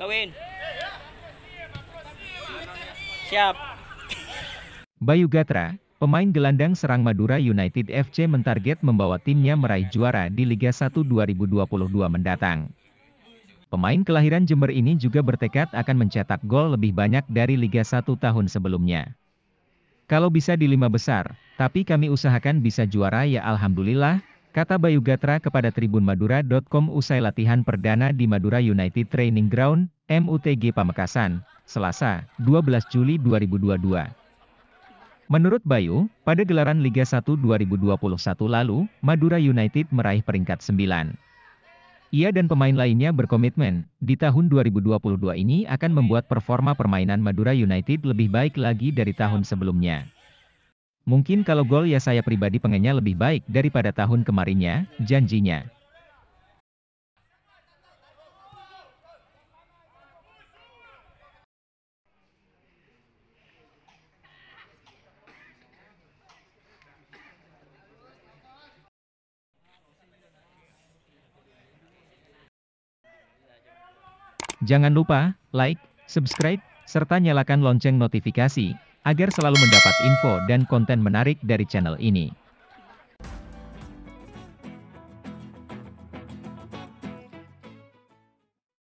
Kawin. Siap. Bayu Gatra, pemain gelandang serang Madura United FC mentarget membawa timnya meraih juara di Liga 1 2022 mendatang. Pemain kelahiran Jember ini juga bertekad akan mencetak gol lebih banyak dari Liga 1 tahun sebelumnya. Kalau bisa di lima besar, tapi kami usahakan bisa juara ya Alhamdulillah, kata Bayu Gatra kepada Tribun Madura.com usai latihan perdana di Madura United Training Ground, MUTG Pamekasan, Selasa, 12 Juli 2022. Menurut Bayu, pada gelaran Liga 1 2021 lalu, Madura United meraih peringkat 9. Ia dan pemain lainnya berkomitmen, di tahun 2022 ini akan membuat performa permainan Madura United lebih baik lagi dari tahun sebelumnya. Mungkin kalau gol ya saya pribadi pengennya lebih baik daripada tahun kemarinnya, janjinya. Jangan lupa like, subscribe, serta nyalakan lonceng notifikasi, agar selalu mendapat info dan konten menarik dari channel ini.